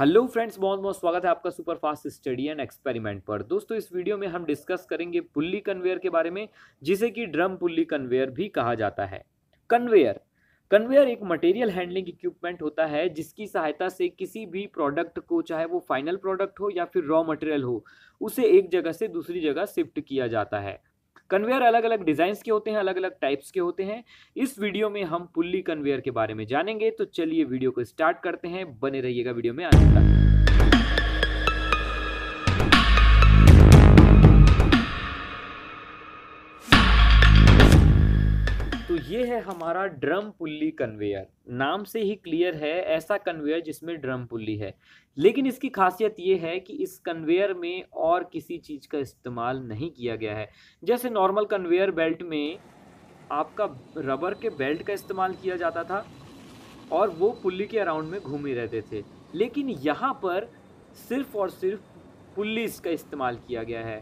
hello friends बहुत बहुत स्वागत है आपका super fast study and experiment पर दोस्तों इस वीडियो में हम डिस्कस करेंगे पुल्ली कन्वेयर के बारे में जिसे कि ड्रम पुल्ली कन्वेयर भी कहा जाता है कन्वेयर कन्वेयर एक मटेरियल हैंडलिंग इक्विपमेंट होता है जिसकी सहायता से किसी भी प्रोडक्ट को चाहे वो फाइनल प्रोडक्ट हो या फिर रॉ मटेरियल हो उसे एक जगह से दूसरी जगह शिफ्ट किया जाता है कन्वेयर अलग अलग डिज़ाइंस के होते हैं अलग अलग टाइप्स के होते हैं इस वीडियो में हम पुल्ली कन्वेयर के बारे में जानेंगे तो चलिए वीडियो को स्टार्ट करते हैं बने रहिएगा वीडियो में आने तक ये है हमारा ड्रम पुल्ली कन्वेयर नाम से ही क्लियर है ऐसा कन्वेयर जिसमें ड्रम पुल्ली है लेकिन इसकी खासियत ये है कि इस कन्वेयर में और किसी चीज़ का इस्तेमाल नहीं किया गया है जैसे नॉर्मल कन्वेयर बेल्ट में आपका रबर के बेल्ट का इस्तेमाल किया जाता था और वो पुल्ली के अराउंड में घूम ही रहते थे लेकिन यहाँ पर सिर्फ और सिर्फ पुल्ली का इस्तेमाल किया गया है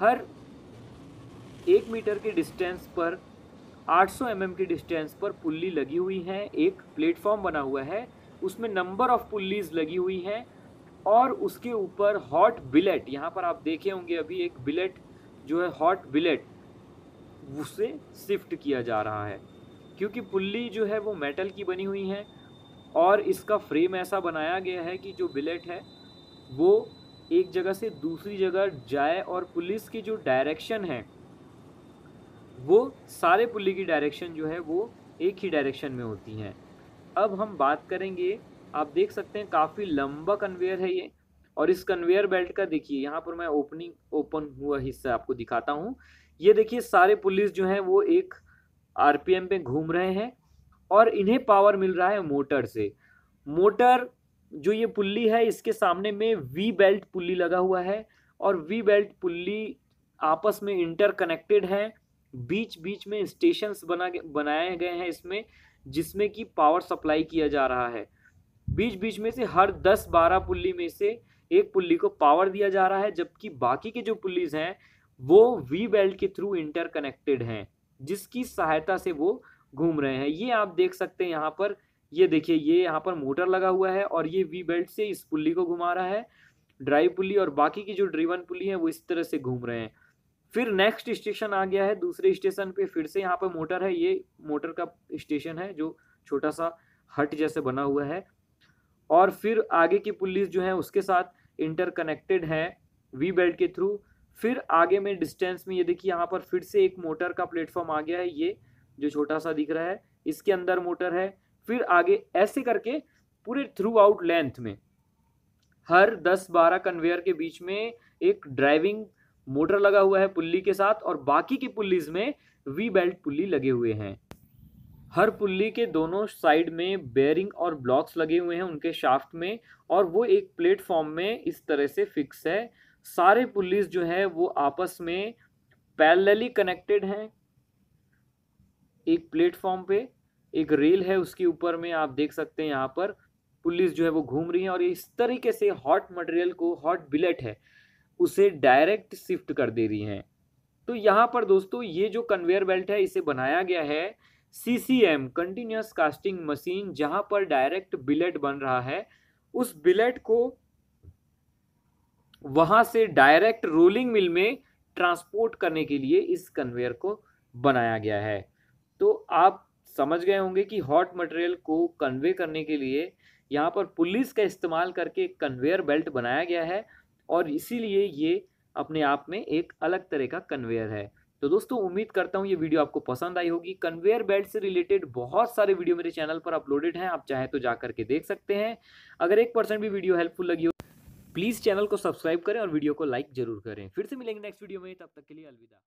हर एक मीटर के डिस्टेंस पर 800 mm की डिस्टेंस पर पुल्ली लगी हुई है एक प्लेटफॉर्म बना हुआ है उसमें नंबर ऑफ पुल्लीज लगी हुई हैं और उसके ऊपर हॉट बिलेट यहाँ पर आप देखे होंगे अभी एक बिलेट जो है हॉट बिलेट उसे शिफ्ट किया जा रहा है क्योंकि पुल्ली जो है वो मेटल की बनी हुई है और इसका फ्रेम ऐसा बनाया गया है कि जो बिलेट है वो एक जगह से दूसरी जगह जाए और पुलिस की जो डायरेक्शन है वो सारे पुली की डायरेक्शन जो है वो एक ही डायरेक्शन में होती हैं अब हम बात करेंगे आप देख सकते हैं काफ़ी लंबा कन्वेयर है ये और इस कन्वेयर बेल्ट का देखिए यहाँ पर मैं ओपनिंग ओपन हुआ हिस्सा आपको दिखाता हूँ ये देखिए सारे पुलिस जो हैं वो एक आरपीएम पे घूम रहे हैं और इन्हें पावर मिल रहा है मोटर से मोटर जो ये पुल्ली है इसके सामने में वी बेल्ट पुल्ली लगा हुआ है और वी बेल्ट पुल्ली आपस में इंटरकनेक्टेड है बीच बीच में स्टेशंस बना बनाए गए हैं इसमें जिसमें कि पावर सप्लाई किया जा रहा है बीच बीच में से हर दस बारह पुल्ली में से एक पुल्ली को पावर दिया जा रहा है जबकि बाकी के जो पुलिस हैं वो वी बेल्ट के थ्रू इंटरकनेक्टेड हैं जिसकी सहायता से वो घूम रहे हैं ये आप देख सकते हैं यहाँ पर ये देखिए ये यहाँ पर मोटर लगा हुआ है और ये वी बेल्ट से इस पुल्ली को घुमा रहा है ड्राइव पुली और बाकी की जो ड्रीवन पुली है वो इस तरह से घूम रहे हैं फिर नेक्स्ट स्टेशन आ गया है दूसरे स्टेशन पे फिर से यहाँ पर मोटर है ये मोटर का स्टेशन है जो छोटा सा हट जैसे बना हुआ है और फिर आगे की पुलिस जो है उसके साथ इंटरकनेक्टेड है वी बेल्ट के थ्रू फिर आगे में डिस्टेंस में ये देखिए यहाँ पर फिर से एक मोटर का प्लेटफॉर्म आ गया है ये जो छोटा सा दिख रहा है इसके अंदर मोटर है फिर आगे ऐसे करके पूरे थ्रू आउट लेंथ में हर 10-12 कन्वेयर के बीच में एक ड्राइविंग मोटर लगा हुआ है पुल्ली के साथ और बाकी की पुल्लीज में वी बेल्ट पुल्ली लगे हुए हैं हर पुल्ली के दोनों साइड में बेयरिंग और ब्लॉक्स लगे हुए हैं उनके शाफ्ट में और वो एक प्लेटफॉर्म में इस तरह से फिक्स है सारे पुल्लीज जो है वो आपस में पैरेलली कनेक्टेड हैं एक प्लेटफॉर्म पे एक रेल है उसके ऊपर में आप देख सकते हैं यहाँ पर पुलिस जो है वो घूम रही है और इस तरीके से हॉट मटेरियल को हॉट बिलेट है उसे डायरेक्ट शिफ्ट कर दे रही हैं तो यहाँ पर दोस्तों ये जो कन्वेयर बेल्ट है इसे बनाया गया है C C M continuous casting machine जहाँ पर डायरेक्ट बिलेट बन रहा है उस बिलेट को वहाँ से डायरेक्ट रोलिंग मिल में ट्रांसपोर्ट करने के लिए इस कन्वेयर को बनाया गया है तो आप समझ गए होंगे कि हॉट मटेरियल को कन्वे करने के लिए यहाँ पर पुलिस का इस्तेमाल करके कन्वेयर बेल्ट बनाया गया है और इसीलिए ये अपने आप में एक अलग तरह का कन्वेयर है तो दोस्तों उम्मीद करता हूँ ये वीडियो आपको पसंद आई होगी कन्वेयर बेल्ट से रिलेटेड बहुत सारे वीडियो मेरे चैनल पर अपलोडेड हैं आप चाहे तो जा करके देख सकते हैं अगर एक परसेंट भी वीडियो हेल्पफुल लगी हो प्लीज़ चैनल को सब्सक्राइब करें और वीडियो को लाइक जरूर करें फिर से मिलेंगे नेक्स्ट वीडियो में तब तक के लिए अलविदा